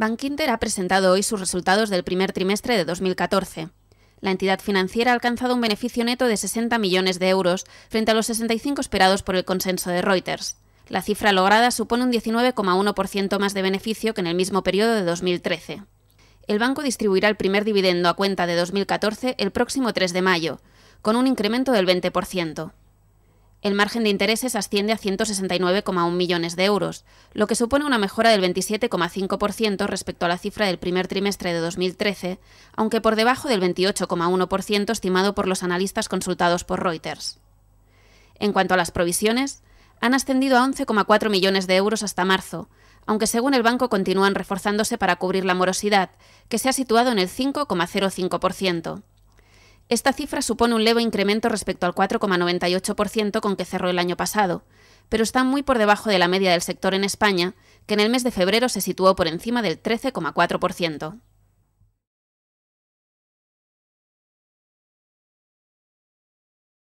Bankinter ha presentado hoy sus resultados del primer trimestre de 2014. La entidad financiera ha alcanzado un beneficio neto de 60 millones de euros frente a los 65 esperados por el consenso de Reuters. La cifra lograda supone un 19,1% más de beneficio que en el mismo periodo de 2013. El banco distribuirá el primer dividendo a cuenta de 2014 el próximo 3 de mayo, con un incremento del 20%. El margen de intereses asciende a 169,1 millones de euros, lo que supone una mejora del 27,5% respecto a la cifra del primer trimestre de 2013, aunque por debajo del 28,1% estimado por los analistas consultados por Reuters. En cuanto a las provisiones, han ascendido a 11,4 millones de euros hasta marzo, aunque según el banco continúan reforzándose para cubrir la morosidad, que se ha situado en el 5,05%. Esta cifra supone un leve incremento respecto al 4,98% con que cerró el año pasado, pero está muy por debajo de la media del sector en España, que en el mes de febrero se situó por encima del 13,4%.